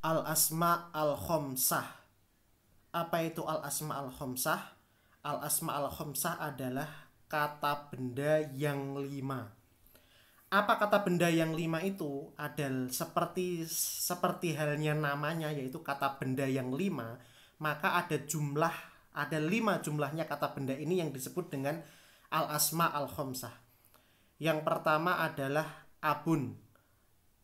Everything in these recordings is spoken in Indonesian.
al asma al khomsah apa itu al asma al khomsah al asma al khomsah adalah kata benda yang lima apa kata benda yang lima itu adalah seperti seperti halnya namanya yaitu kata benda yang lima maka ada jumlah ada lima jumlahnya kata benda ini yang disebut dengan al asma al khomsah yang pertama adalah abun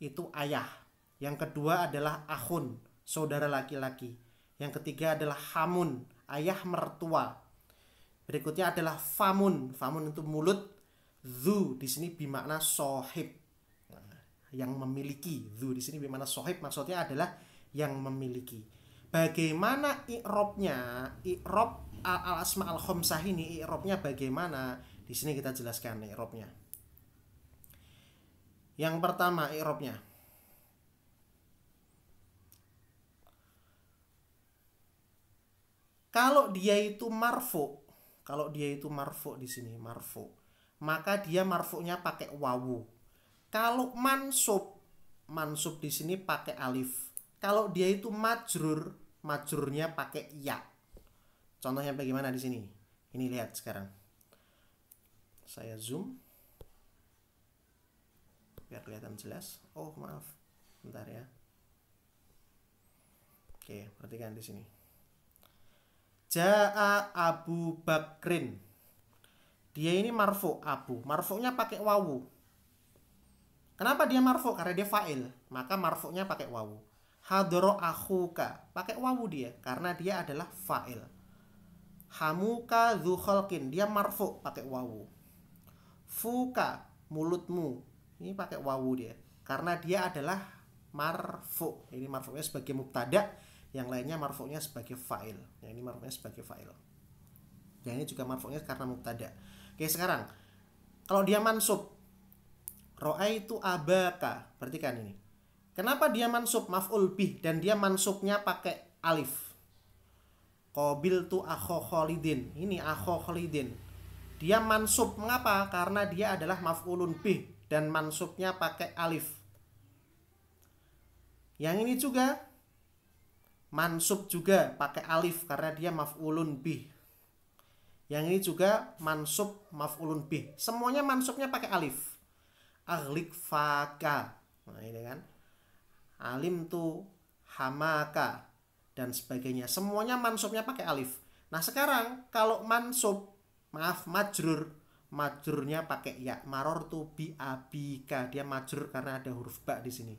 itu ayah yang kedua adalah ahun, saudara laki-laki. Yang ketiga adalah hamun, ayah mertua. Berikutnya adalah famun. Famun itu mulut. Zu di sini bermakna sohib. Nah, yang memiliki. Zu di sini bermakna sohib maksudnya adalah yang memiliki. Bagaimana i'robnya? I'rob al asma al khomsah ini i'robnya bagaimana? Di sini kita jelaskan i'robnya. Yang pertama i'robnya Kalau dia itu marfu, kalau dia itu marfu di sini marfu, maka dia marfunya pakai wawu. Kalau mansub, mansub di sini pakai alif. Kalau dia itu majrur, majrurnya pakai ya. Contohnya bagaimana di sini? Ini lihat sekarang. Saya zoom biar kelihatan jelas. Oh, maaf. Bentar ya. Oke, perhatikan di sini. Ja'a Abu Bakrin. Dia ini marfu Abu. Marfuknya pakai wawu. Kenapa dia marfu? Karena dia fa'il. Maka marfuknya pakai wawu. Hadro akhuka. Pakai wawu dia. Karena dia adalah fa'il. Hamuka dzuholkin. Dia marfu pakai wawu. Fuka. Mulutmu. Ini pakai wawu dia. Karena dia adalah marfu. Ini marfuknya sebagai mubtada' yang lainnya marfuknya sebagai fa'il yang ini marfuknya sebagai fa'il yang ini juga marfuknya karena mubtada oke sekarang kalau dia mansub roa itu abaka kan ini kenapa dia mansub maf'ul bih dan dia mansubnya pakai alif Kobil tu akho ini akho dia mansub mengapa karena dia adalah maf'ulun bih dan mansubnya pakai alif yang ini juga mansub juga pakai alif karena dia maf'ulun bih yang ini juga mansub maf'ulun bih semuanya mansubnya pakai alif alif faka nah ini kan alim tu hamaka dan sebagainya semuanya mansubnya pakai alif nah sekarang kalau mansub maaf majrur majrurnya pakai ya maror tu bi abika dia majrur karena ada huruf ba di sini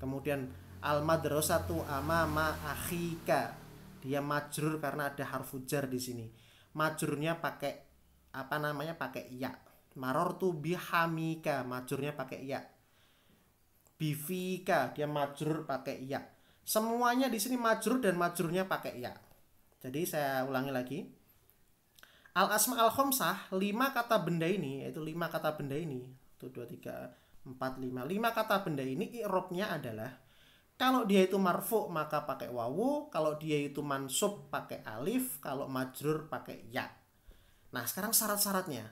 kemudian al madrasatu amama akhika dia majrur karena ada harfu jar di sini majurnya pakai apa namanya pakai ya maror tu bihamika majurnya pakai ya bivika dia majrur pakai ya semuanya di sini majrur dan majurnya pakai ya jadi saya ulangi lagi al asma al khomsah lima kata benda ini yaitu lima kata benda ini tuh dua tiga empat lima lima kata benda ini irobnya adalah kalau dia itu marfu maka pakai wawu, kalau dia itu mansub pakai alif, kalau majrur pakai ya. Nah, sekarang syarat-syaratnya.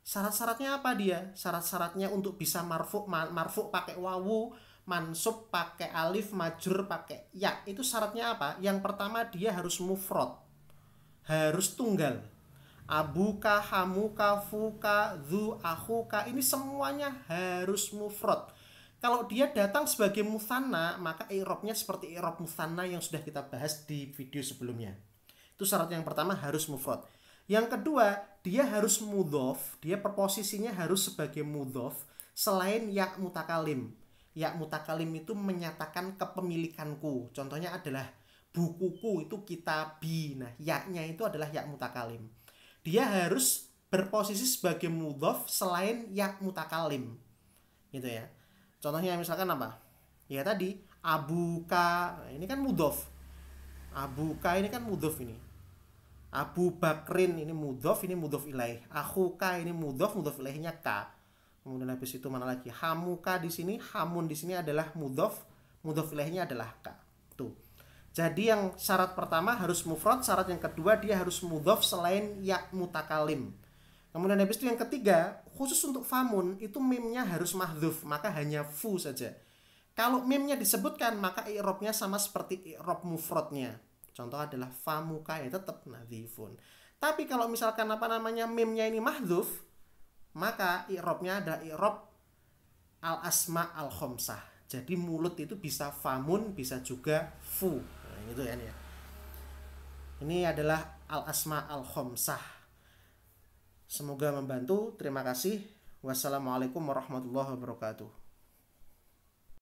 Syarat-syaratnya apa dia? Syarat-syaratnya untuk bisa marfu marfu pakai wawu, mansub pakai alif, majrur pakai ya. Itu syaratnya apa? Yang pertama dia harus mufrad. Harus tunggal. Abuka, hamuka, fuka, zu, akhuka ini semuanya harus mufrad kalau dia datang sebagai musanna, maka irobnya seperti irob musanna yang sudah kita bahas di video sebelumnya. Itu syarat yang pertama harus mufrad. Yang kedua, dia harus mudhof, dia perposisinya harus sebagai mudhof selain yak mutakalim. Yak mutakalim itu menyatakan kepemilikanku. Contohnya adalah bukuku itu kitabi. Nah, yaknya itu adalah yak mutakalim. Dia harus berposisi sebagai mudhof selain yak mutakalim. Gitu ya. Contohnya misalkan apa? Ya tadi abuka, nah, ini kan mudof. Abuka ini kan mudof ini. Abu Bakrin ini mudof, ini mudof ilaih. Akuka ini mudof, mudof ilaihnya ka. Kemudian habis itu mana lagi? Hamuka di sini, hamun di sini adalah mudof, mudof ilaihnya adalah ka. Tuh. Jadi yang syarat pertama harus mufrad, syarat yang kedua dia harus mudof selain ya mutakalim. Kemudian habis itu yang ketiga, khusus untuk famun itu mimnya harus mahdhuf, maka hanya fu saja. Kalau mimnya disebutkan, maka irobnya sama seperti i'rob mufradnya. Contoh adalah famuka ya tetap nadhifun. Tapi kalau misalkan apa namanya mimnya ini mahdhuf, maka irobnya ada i'rob al asma al khomsah. Jadi mulut itu bisa famun, bisa juga fu. Nah, gitu kan ya. Ini adalah al asma al khomsah Semoga membantu. Terima kasih. Wassalamualaikum warahmatullahi wabarakatuh.